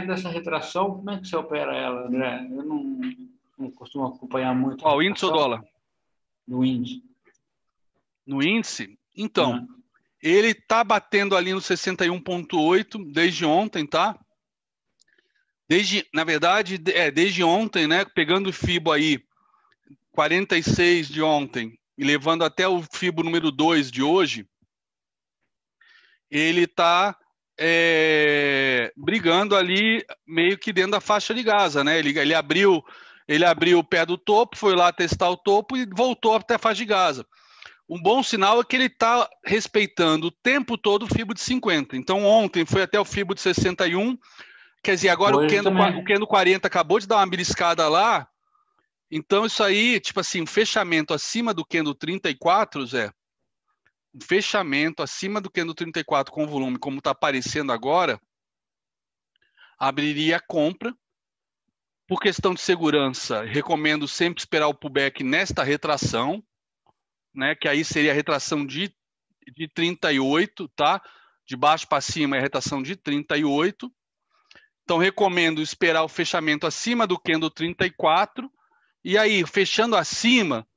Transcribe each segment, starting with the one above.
dessa retração, como é que você opera ela, André? Eu não, não costumo acompanhar muito. Qual, o índice ou dólar? No índice. No índice? Então, ele está batendo ali no 61,8 desde ontem, tá? Desde, na verdade, é, desde ontem, né? Pegando o FIBO aí, 46 de ontem, e levando até o FIBO número 2 de hoje, ele está é, brigando ali meio que dentro da faixa de Gaza, né? Ele, ele abriu ele abriu o pé do topo, foi lá testar o topo e voltou até a faixa de Gaza. Um bom sinal é que ele está respeitando o tempo todo o FIBO de 50. Então ontem foi até o FIBO de 61, quer dizer, agora o Kendo, 40 acabou de dar uma beliscada lá. Então isso aí, tipo assim, um fechamento acima do Kendo 34, Zé, fechamento acima do que no 34 com volume, como está aparecendo agora, abriria a compra. Por questão de segurança, recomendo sempre esperar o pullback nesta retração, né, que aí seria a retração de, de 38, tá? De baixo para cima é a retração de 38. Então, recomendo esperar o fechamento acima do candle 34. E aí, fechando acima,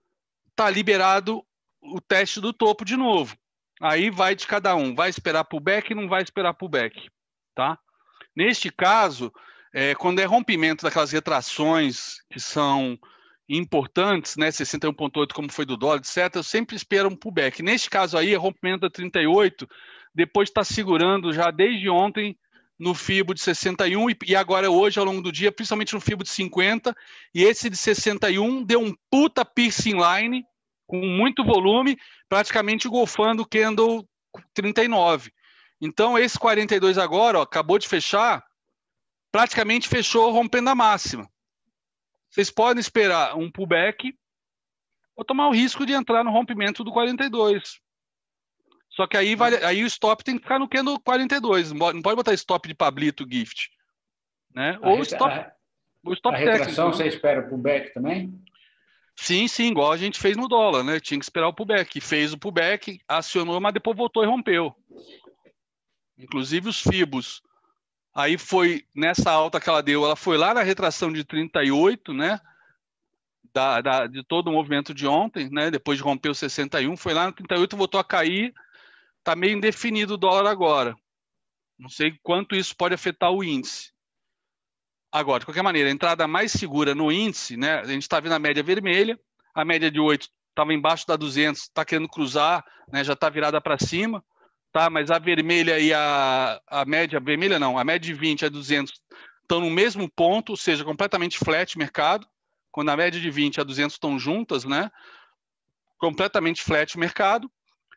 está liberado o teste do topo de novo. Aí vai de cada um, vai esperar pullback e não vai esperar pullback, tá? Neste caso, é, quando é rompimento daquelas retrações que são importantes, né, 61.8 como foi do dólar, etc, eu sempre espero um pullback. Neste caso aí, é rompimento da 38, depois está segurando já desde ontem no FIBO de 61 e, agora hoje ao longo do dia, principalmente no FIBO de 50, e esse de 61 deu um puta piercing line com muito volume, praticamente golfando o candle 39. Então, esse 42 agora, ó, acabou de fechar, praticamente fechou rompendo a máxima. Vocês podem esperar um pullback ou tomar o risco de entrar no rompimento do 42. Só que aí, vale, aí o stop tem que ficar no candle 42. Não pode botar stop de Pablito Gift. Né? ou stop, a, o stop a retração técnico. você espera o pullback também? Sim, sim, igual a gente fez no dólar, né? Tinha que esperar o pullback. Fez o pullback, acionou, mas depois voltou e rompeu. Inclusive os FIBOS. Aí foi nessa alta que ela deu, ela foi lá na retração de 38, né? Da, da, de todo o movimento de ontem, né? Depois de romper o 61, foi lá no 38, voltou a cair. Tá meio indefinido o dólar agora. Não sei quanto isso pode afetar o índice. Agora, de qualquer maneira, a entrada mais segura no índice, né? A gente está vendo a média vermelha, a média de 8 estava embaixo da 200, está querendo cruzar, né? Já está virada para cima, tá? Mas a vermelha e a, a média, vermelha não, a média de 20 a 200 estão no mesmo ponto, ou seja, completamente flat mercado. Quando a média de 20 a 200 estão juntas, né? Completamente flat mercado,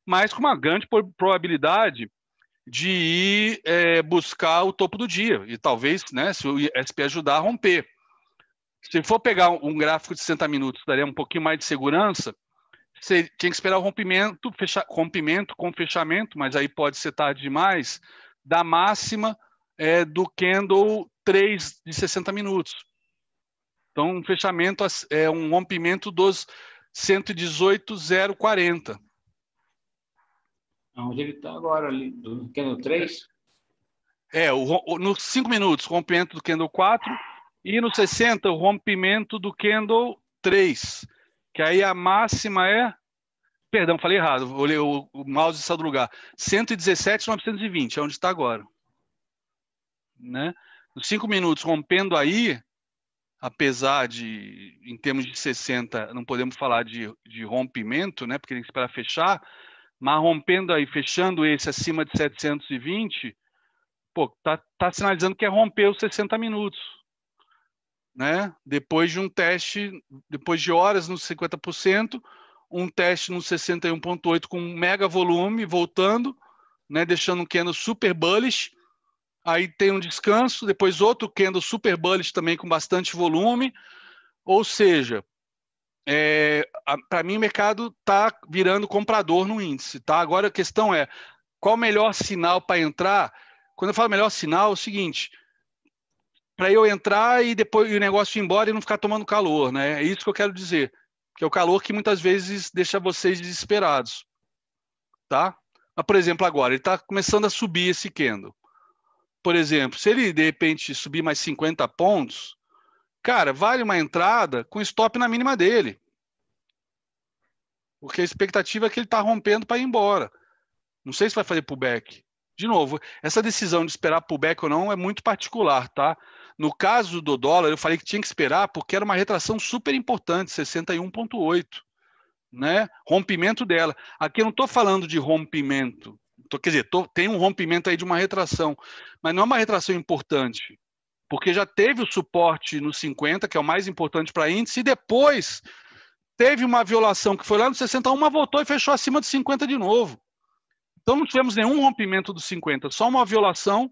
mas com uma grande probabilidade de ir é, buscar o topo do dia e talvez, né, se o SP ajudar a romper. Se for pegar um gráfico de 60 minutos, daria um pouquinho mais de segurança. Você tinha que esperar o rompimento, fecha, rompimento com fechamento, mas aí pode ser tarde demais, da máxima é, do candle 3 de 60 minutos. Então, um fechamento é um rompimento dos 118,040. Onde ele está agora, ali, do Kendo 3? É, o, o, nos 5 minutos, rompimento do Kendo 4, e nos 60, o rompimento do Kendo 3, que aí a máxima é. Perdão, falei errado, olhei, o, o mouse saiu do lugar. 117,920, é onde está agora. Né? Nos 5 minutos, rompendo aí, apesar de, em termos de 60, não podemos falar de, de rompimento, né? porque tem que esperar fechar, mas rompendo aí, fechando esse acima de 720, pô, tá, tá sinalizando que é romper os 60 minutos, né? Depois de um teste, depois de horas nos 50%, um teste no 61.8 com um mega volume, voltando, né, deixando um candle super bullish, aí tem um descanso, depois outro candle super bullish também com bastante volume, ou seja, é, para mim o mercado está virando comprador no índice, tá? Agora a questão é qual o melhor sinal para entrar? Quando eu falo melhor sinal, é o seguinte: para eu entrar e depois e o negócio ir embora e não ficar tomando calor, né? É isso que eu quero dizer, que é o calor que muitas vezes deixa vocês desesperados, tá? Mas, por exemplo, agora ele está começando a subir esse candle. Por exemplo, se ele de repente subir mais 50 pontos, Cara, vale uma entrada com stop na mínima dele. Porque a expectativa é que ele está rompendo para ir embora. Não sei se vai fazer pullback. De novo, essa decisão de esperar pullback ou não é muito particular, tá? No caso do dólar, eu falei que tinha que esperar porque era uma retração super importante, 61,8, né? Rompimento dela. Aqui eu não estou falando de rompimento, tô, quer dizer, tô, tem um rompimento aí de uma retração, mas não é uma retração importante porque já teve o suporte no 50, que é o mais importante para índice, e depois teve uma violação que foi lá no 61, voltou e fechou acima de 50 de novo. Então não tivemos nenhum rompimento dos 50, só uma violação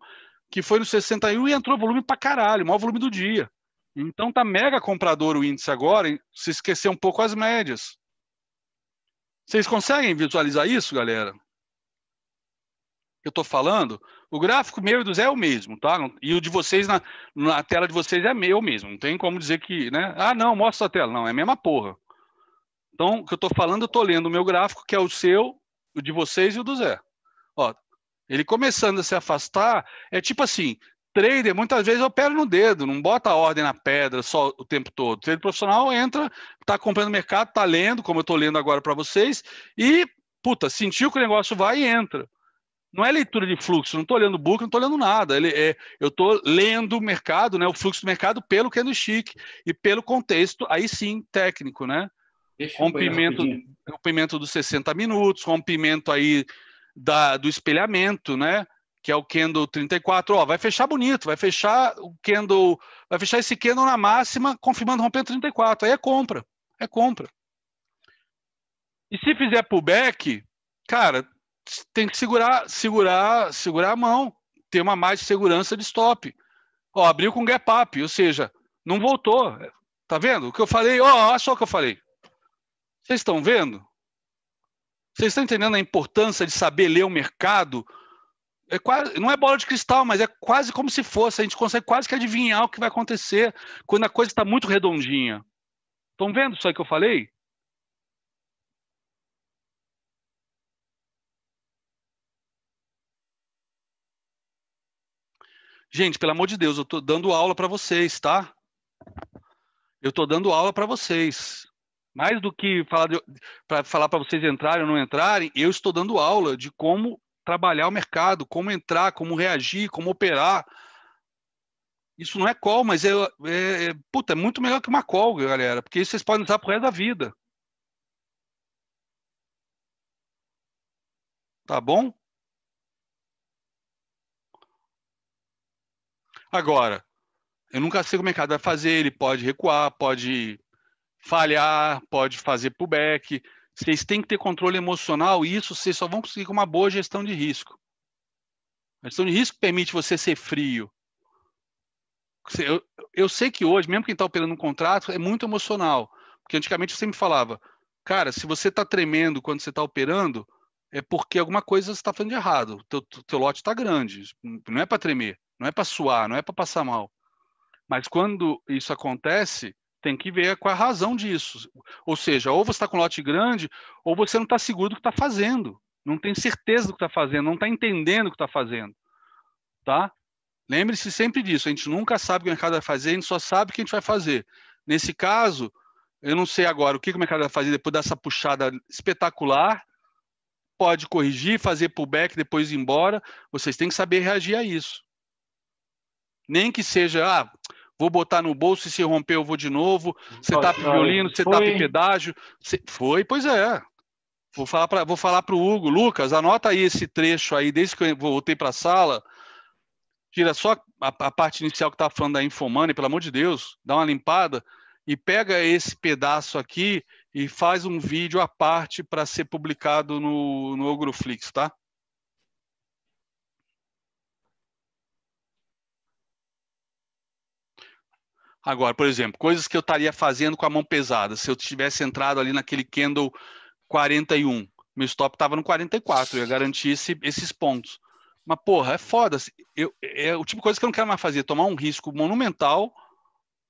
que foi no 61 e entrou volume para caralho, o maior volume do dia. Então tá mega comprador o índice agora, se esquecer um pouco as médias. Vocês conseguem visualizar isso, galera? Eu estou falando? O gráfico meu e do Zé é o mesmo, tá? E o de vocês na, na tela de vocês é meu mesmo. Não tem como dizer que, né? Ah, não, mostra a tela. Não, é a mesma porra. Então, o que eu estou falando, eu estou lendo o meu gráfico, que é o seu, o de vocês e o do Zé. Ó, ele começando a se afastar, é tipo assim, trader muitas vezes opera no dedo, não bota a ordem na pedra só o tempo todo. O trader profissional entra, está comprando o mercado, está lendo, como eu estou lendo agora para vocês, e, puta, sentiu que o negócio vai e entra não é leitura de fluxo, não estou olhando book, não estou olhando nada. Ele, é, eu estou lendo o mercado, né, o fluxo do mercado pelo é chique e pelo contexto, aí sim, técnico, né? rompimento, rompimento dos 60 minutos, rompimento aí da, do espelhamento, né? Que é o candle 34, ó, vai fechar bonito, vai fechar o candle, vai fechar esse candle na máxima, confirmando rompendo 34, aí é compra, é compra. E se fizer pullback, cara, tem que segurar, segurar, segurar a mão, ter uma mais segurança de stop. Ó, abriu com gap up, ou seja, não voltou. Tá vendo? O que eu falei, ó, olha só o que eu falei. Vocês estão vendo? Vocês estão entendendo a importância de saber ler o mercado? É quase, não é bola de cristal, mas é quase como se fosse. A gente consegue quase que adivinhar o que vai acontecer quando a coisa está muito redondinha. Estão vendo isso aí que eu falei? Gente, pelo amor de Deus, eu tô dando aula para vocês, tá? Eu tô dando aula para vocês. Mais do que falar para falar para vocês entrarem ou não entrarem, eu estou dando aula de como trabalhar o mercado, como entrar, como reagir, como operar. Isso não é call, mas é, é, é puta, é muito melhor que uma call, galera, porque isso vocês podem usar pro resto da vida. Tá bom? Agora, eu nunca sei como é o mercado vai fazer, ele pode recuar, pode falhar, pode fazer pullback. Vocês têm que ter controle emocional e isso vocês só vão conseguir com uma boa gestão de risco. A gestão de risco permite você ser frio. Eu, eu sei que hoje, mesmo quem está operando um contrato, é muito emocional. Porque antigamente eu sempre falava, cara, se você está tremendo quando você está operando, é porque alguma coisa você está fazendo de errado. Teu, teu lote está grande, não é para tremer. Não é para suar, não é para passar mal. Mas quando isso acontece, tem que ver qual é a razão disso. Ou seja, ou você está com lote grande, ou você não está seguro do que está fazendo. Não tem certeza do que está fazendo, não está entendendo o que está fazendo. Tá? Lembre-se sempre disso. A gente nunca sabe o que o mercado vai fazer, a gente só sabe o que a gente vai fazer. Nesse caso, eu não sei agora o que o mercado vai fazer depois dessa puxada espetacular. Pode corrigir, fazer pullback, depois ir embora. Vocês têm que saber reagir a isso. Nem que seja, ah, vou botar no bolso e se romper eu vou de novo, você tá violino, você tapa tá pedágio. Cê... Foi, pois é. Vou falar para vou falar Hugo, Lucas, anota aí esse trecho aí desde que eu voltei para a sala. Tira só a, a parte inicial que tá falando da Infomani, pelo amor de Deus, dá uma limpada e pega esse pedaço aqui e faz um vídeo à parte para ser publicado no, no Ogroflix, tá? Agora, por exemplo, coisas que eu estaria fazendo com a mão pesada, se eu tivesse entrado ali naquele candle 41, meu stop estava no 44, eu ia garantir esse, esses pontos. Mas, porra, é foda. Eu, é, é o tipo de coisa que eu não quero mais fazer, tomar um risco monumental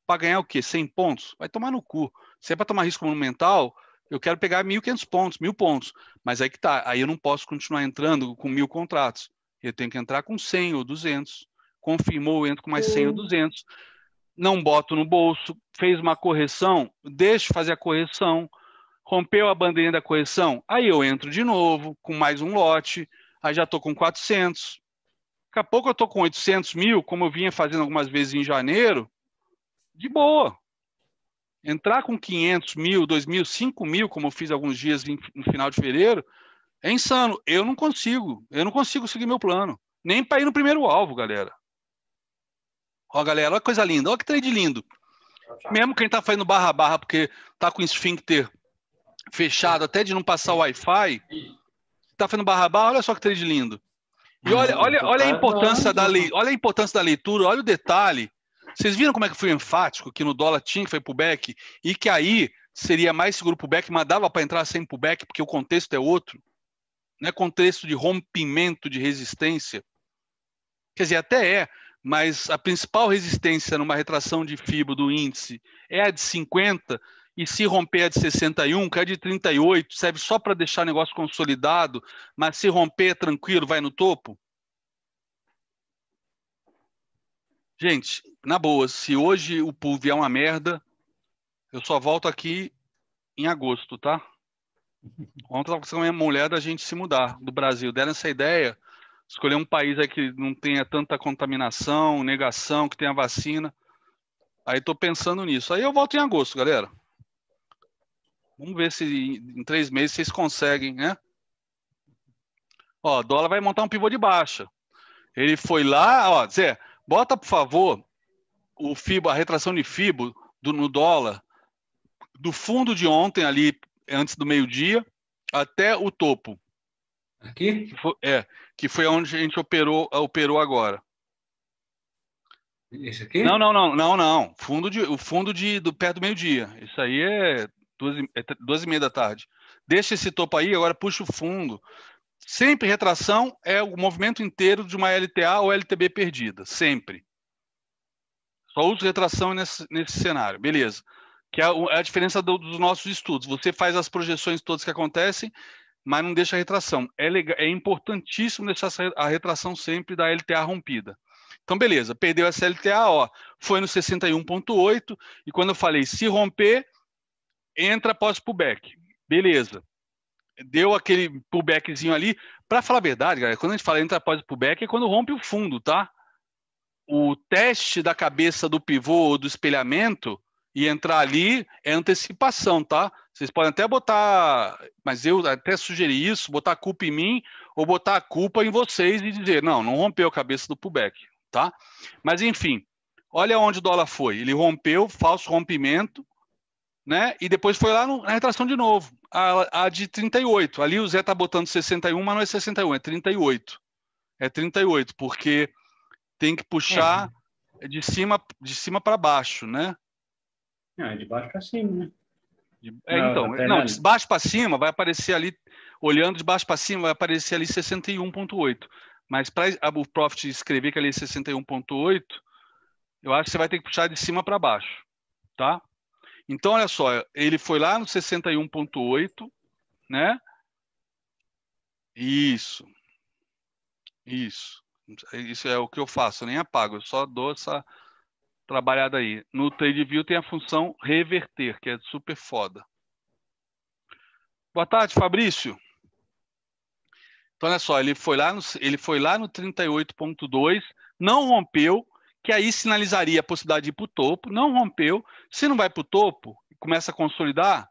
para ganhar o quê? 100 pontos? Vai tomar no cu. Se é para tomar risco monumental, eu quero pegar 1.500 pontos, 1.000 pontos. Mas aí que tá, aí eu não posso continuar entrando com 1.000 contratos. Eu tenho que entrar com 100 ou 200. Confirmou, eu entro com mais 100 uhum. ou 200 não boto no bolso, fez uma correção, deixo fazer a correção, rompeu a bandeirinha da correção, aí eu entro de novo com mais um lote, aí já estou com 400. Daqui a pouco eu estou com 800 mil, como eu vinha fazendo algumas vezes em janeiro, de boa. Entrar com 500 mil, 2 mil, 5 mil, como eu fiz alguns dias no final de fevereiro, é insano. Eu não consigo. Eu não consigo seguir meu plano. Nem para ir no primeiro alvo, galera. Ó, galera, olha que coisa linda, olha que trade lindo. Mesmo quem tá fazendo barra barra porque tá com o esfíncter fechado até de não passar o Wi-Fi, tá fazendo barra barra, olha só que trade lindo. E olha, uhum. olha, olha a tá importância da lei, olha a importância da leitura, olha o detalhe. Vocês viram como é que foi enfático que no dólar tinha que foi pro back e que aí seria mais seguro pro back, mas dava para entrar sem pro back porque o contexto é outro. Não é contexto de rompimento de resistência. Quer dizer, até é, mas a principal resistência numa retração de fibra do índice é a de 50, e se romper a de 61, que é a de 38 serve só para deixar o negócio consolidado, mas se romper tranquilo, vai no topo? Gente, na boa, se hoje o pool vier é uma merda, eu só volto aqui em agosto, tá? Ontem eu tava com a minha mulher da gente se mudar do Brasil. Deram essa ideia, escolher um país aí que não tenha tanta contaminação, negação, que tenha vacina. Aí estou pensando nisso. Aí eu volto em agosto, galera. Vamos ver se em três meses vocês conseguem, né? Ó, dólar vai montar um pivô de baixa. Ele foi lá, ó, Zé, bota por favor o FIBO, a retração de FIBO do, no dólar do fundo de ontem ali antes do meio-dia até o topo. Aqui? É, que foi onde a gente operou, ah, operou agora. Esse aqui? Não, não, não, não, não. Fundo de, o fundo de do perto do meio-dia. Isso aí é duas, é duas e meia da tarde. Deixa esse topo aí, agora puxa o fundo. Sempre retração é o movimento inteiro de uma LTA ou LTB perdida. Sempre. Só uso retração nesse, nesse cenário. Beleza. Que é a, é a diferença do, dos nossos estudos. Você faz as projeções todas que acontecem mas não deixa a retração. É, legal, é importantíssimo deixar a retração sempre da LTA rompida. Então, beleza, perdeu essa LTA, ó, foi no 61.8, e quando eu falei se romper, entra após pullback. Beleza. Deu aquele pullbackzinho ali. Para falar a verdade, galera, quando a gente fala entra após pullback, é quando rompe o fundo, tá? O teste da cabeça do pivô ou do espelhamento e entrar ali é antecipação, tá? Vocês podem até botar, mas eu até sugeri isso, botar a culpa em mim ou botar a culpa em vocês e dizer, não, não rompeu a cabeça do pullback, tá? Mas enfim, olha onde o dólar foi. Ele rompeu, falso rompimento, né? E depois foi lá no, na retração de novo, a, a de 38. Ali o Zé tá botando 61, mas não é 61, é 38. É 38, porque tem que puxar é. de cima de cima para baixo, né? Ah, de baixo para cima, né? De... É, então, não, de baixo para cima vai aparecer ali, olhando de baixo para cima, vai aparecer ali 61,8. Mas para o Profit escrever que ali é 61,8, eu acho que você vai ter que puxar de cima para baixo, tá? Então, olha só, ele foi lá no 61,8, né? Isso. Isso. Isso é o que eu faço, eu nem apago, eu só dou essa trabalhada aí. No TradeView tem a função reverter, que é super foda. Boa tarde, Fabrício. Então, olha só, ele foi lá no, ele foi lá no 38.2, não rompeu, que aí sinalizaria a possibilidade de ir para o topo, não rompeu. Se não vai para o topo, começa a consolidar,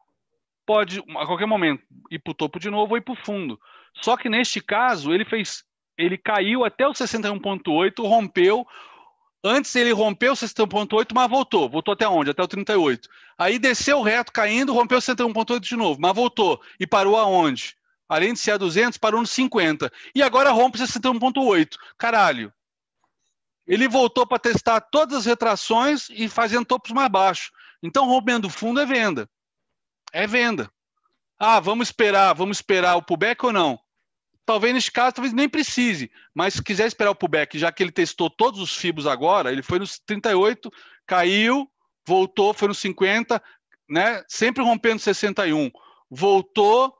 pode, a qualquer momento, ir para o topo de novo ou ir para o fundo. Só que neste caso, ele fez. Ele caiu até o 61,8, rompeu, Antes ele rompeu o 61.8, mas voltou. Voltou até onde? Até o 38. Aí desceu reto, caindo, rompeu o 61.8 de novo, mas voltou. E parou aonde? Além de ser a 200, parou no 50. E agora rompe 61.8. Caralho. Ele voltou para testar todas as retrações e fazendo topos mais baixos. Então, rompendo fundo é venda. É venda. Ah, vamos esperar, vamos esperar o pullback ou não? Talvez neste caso, talvez nem precise, mas se quiser esperar o pullback, já que ele testou todos os fibos agora, ele foi nos 38, caiu, voltou, foi nos 50, né? Sempre rompendo 61, voltou,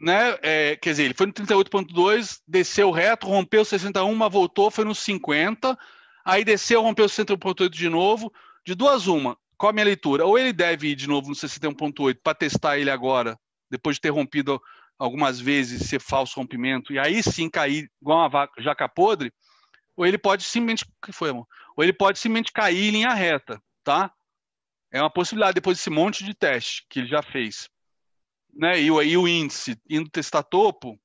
né? É, quer dizer, ele foi no 38.2, desceu reto, rompeu 61, mas voltou, foi nos 50, aí desceu, rompeu 61.8 de novo. De duas, uma, qual a minha leitura? Ou ele deve ir de novo no 61.8 para testar ele agora, depois de ter rompido algumas vezes ser falso rompimento e aí sim cair igual uma vaca, jaca podre, ou ele pode simplesmente que foi, amor? ou ele pode simplesmente cair em linha reta, tá? É uma possibilidade depois desse monte de teste que ele já fez, né? E aí o índice indo testar topo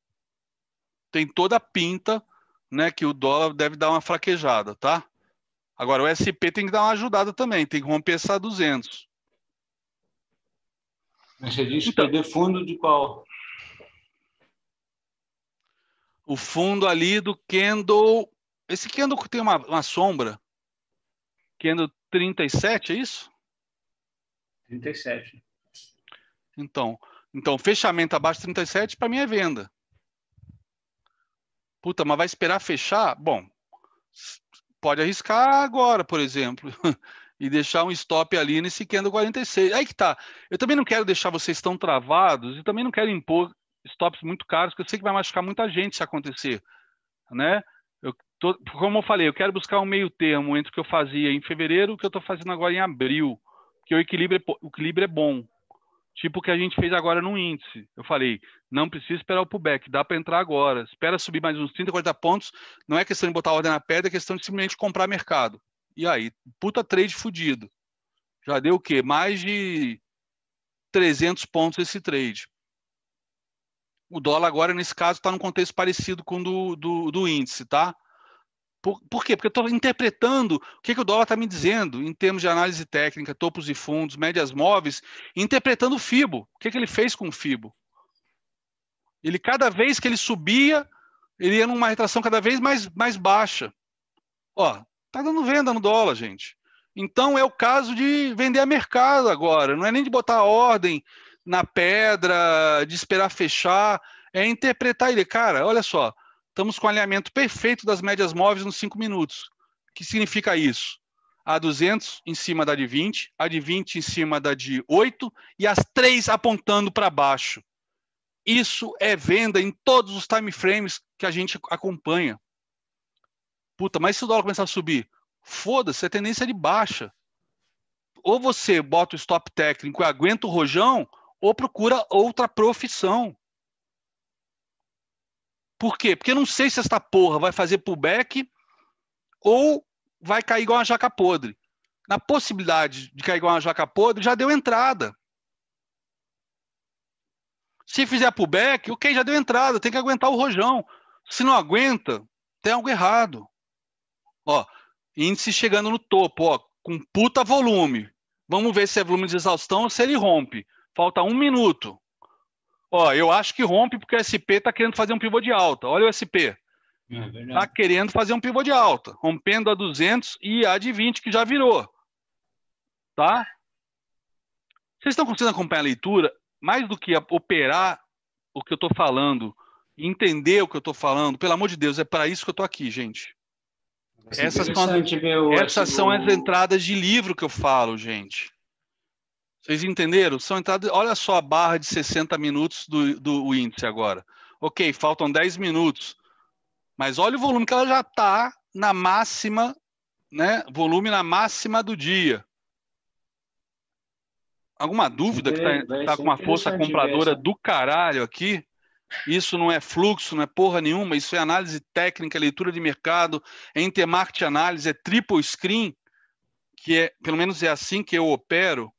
tem toda a pinta, né, que o dólar deve dar uma fraquejada, tá? Agora o SP tem que dar uma ajudada também, tem que romper essa 200. Mas você disse então, é de fundo de qual? O fundo ali do Kendall. Esse Kendall tem uma, uma sombra. Kendall 37, é isso? 37. Então, então fechamento abaixo de 37 para mim é venda. Puta, mas vai esperar fechar? Bom, pode arriscar agora, por exemplo, e deixar um stop ali nesse candle 46. Aí que tá. Eu também não quero deixar vocês tão travados e também não quero impor stops muito caros, que eu sei que vai machucar muita gente se acontecer, né? Eu tô, como eu falei, eu quero buscar um meio termo entre o que eu fazia em fevereiro e o que eu estou fazendo agora em abril, que o equilíbrio, é o equilíbrio é bom. Tipo o que a gente fez agora no índice. Eu falei, não precisa esperar o pullback, dá para entrar agora. Espera subir mais uns 30, 40 pontos. Não é questão de botar ordem na pedra, é questão de simplesmente comprar mercado. E aí, puta trade fudido. Já deu o quê? Mais de 300 pontos esse trade o dólar agora, nesse caso, está num contexto parecido com o do, do, do, índice, tá? Por, por quê? Porque eu estou interpretando o que, que o dólar está me dizendo em termos de análise técnica, topos e fundos, médias móveis, interpretando o FIBO. O que, que ele fez com o FIBO? Ele, cada vez que ele subia, ele ia numa retração cada vez mais, mais baixa. Ó, tá dando venda no dólar, gente. Então é o caso de vender a mercado agora, não é nem de botar ordem na pedra, de esperar fechar, é interpretar ele. Cara, olha só, estamos com alinhamento perfeito das médias móveis nos 5 minutos. O que significa isso? A 200 em cima da de 20, a de 20 em cima da de 8 e as três apontando para baixo. Isso é venda em todos os time frames que a gente acompanha. Puta, mas se o dólar começar a subir, foda-se, a tendência é de baixa. Ou você bota o stop técnico e aguenta o rojão, ou procura outra profissão. Por quê? Porque eu não sei se essa porra vai fazer pullback ou vai cair igual uma jaca podre. Na possibilidade de cair igual uma jaca podre, já deu entrada. Se fizer pullback, ok, já deu entrada, tem que aguentar o rojão. Se não aguenta, tem algo errado. Ó, índice chegando no topo, ó, com puta volume. Vamos ver se é volume de exaustão ou se ele rompe. Falta um minuto. Ó, eu acho que rompe porque o SP está querendo fazer um pivô de alta. Olha o SP. Está é tá querendo fazer um pivô de alta, rompendo a 200 e a de 20 que já virou. Tá? Vocês estão conseguindo acompanhar a leitura? Mais do que operar o que eu estou falando, entender o que eu estou falando, pelo amor de Deus, é para isso que eu estou aqui, gente. Essas, são as, essas são as entradas de livro que eu falo, gente. Vocês entenderam? São entradas. Olha só a barra de 60 minutos do, do índice agora. Ok, faltam 10 minutos. Mas olha o volume que ela já está na máxima, né? Volume na máxima do dia. Alguma dúvida que está tá com uma força compradora do caralho aqui? Isso não é fluxo, não é porra nenhuma, isso é análise técnica, leitura de mercado, é intermarket análise, é triple screen, que é, pelo menos é assim que eu opero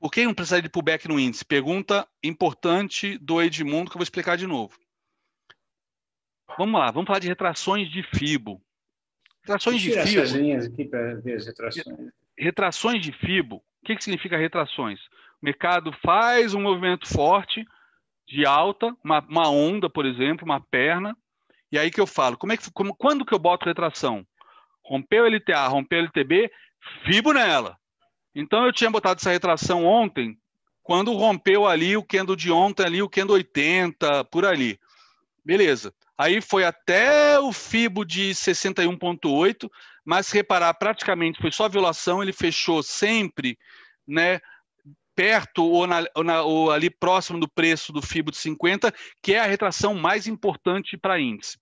Por que não precisaria de pullback no índice? Pergunta importante do Edmundo que eu vou explicar de novo. Vamos lá, vamos falar de retrações de FIBO. Retrações de FIBO. Essas linhas aqui para ver as retrações. Retrações de FIBO. O que, que significa retrações? O mercado faz um movimento forte de alta, uma, uma onda, por exemplo, uma perna, e aí que eu falo, como é que, como, quando que eu boto retração? Rompeu LTA, rompeu LTB, FIBO nela. Então eu tinha botado essa retração ontem, quando rompeu ali o candle de ontem ali, o candle 80, por ali. Beleza. Aí foi até o FIBO de 61.8, mas se reparar, praticamente foi só violação, ele fechou sempre, né, perto ou, na, ou, na, ou ali próximo do preço do FIBO de 50, que é a retração mais importante para índice.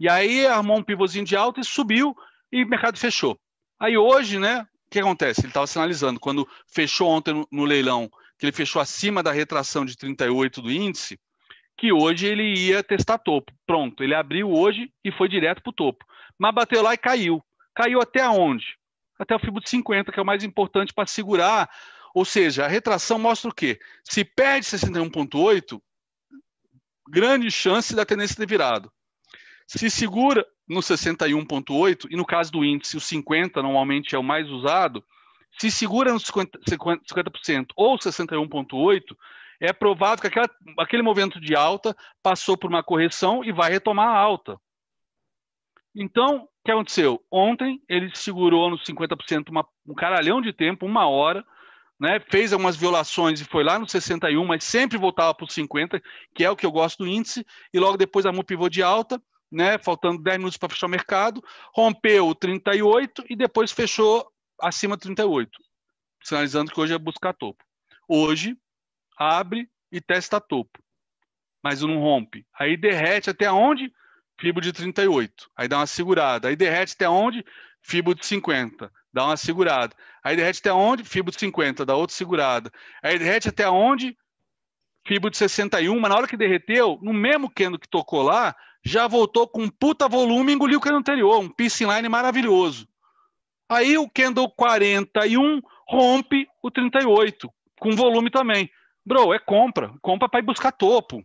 E aí armou um pivôzinho de alta e subiu e o mercado fechou. Aí hoje, né, que acontece? Ele estava sinalizando, quando fechou ontem no, no, leilão, que ele fechou acima da retração de 38 do índice, que hoje ele ia testar topo. Pronto, ele abriu hoje e foi direto para o topo. Mas bateu lá e caiu. Caiu até onde? Até o FIBO de 50, que é o mais importante para segurar. Ou seja, a retração mostra o quê? Se perde 61,8, grande chance da tendência ter virado. Se segura no 61,8, e no caso do índice, o 50 normalmente é o mais usado, se segura no 50%, ou 61,8%, é provável que aquela, aquele movimento de alta passou por uma correção e vai retomar a alta. Então, o que aconteceu? Ontem ele segurou no 50% uma, um caralhão de tempo, uma hora, né? fez algumas violações e foi lá no 61, mas sempre voltava para os 50, que é o que eu gosto do índice, e logo depois a um pivô de alta né, faltando 10 minutos para fechar o mercado, rompeu 38 e depois fechou acima de 38, sinalizando que hoje é buscar topo. Hoje, abre e testa topo, mas não rompe. Aí derrete até onde? Fibo de 38, aí dá uma segurada. Aí derrete até onde? Fibo de 50, dá uma segurada. Aí derrete até onde? Fibo de 50, dá outra segurada. Aí derrete até onde? Fibo de 61, mas na hora que derreteu, no mesmo candle que tocou lá, já voltou com um puta volume e engoliu o cano anterior, um piece line maravilhoso. Aí o candle 41 rompe o 38, com volume também. Bro, é compra. Compra para ir buscar topo.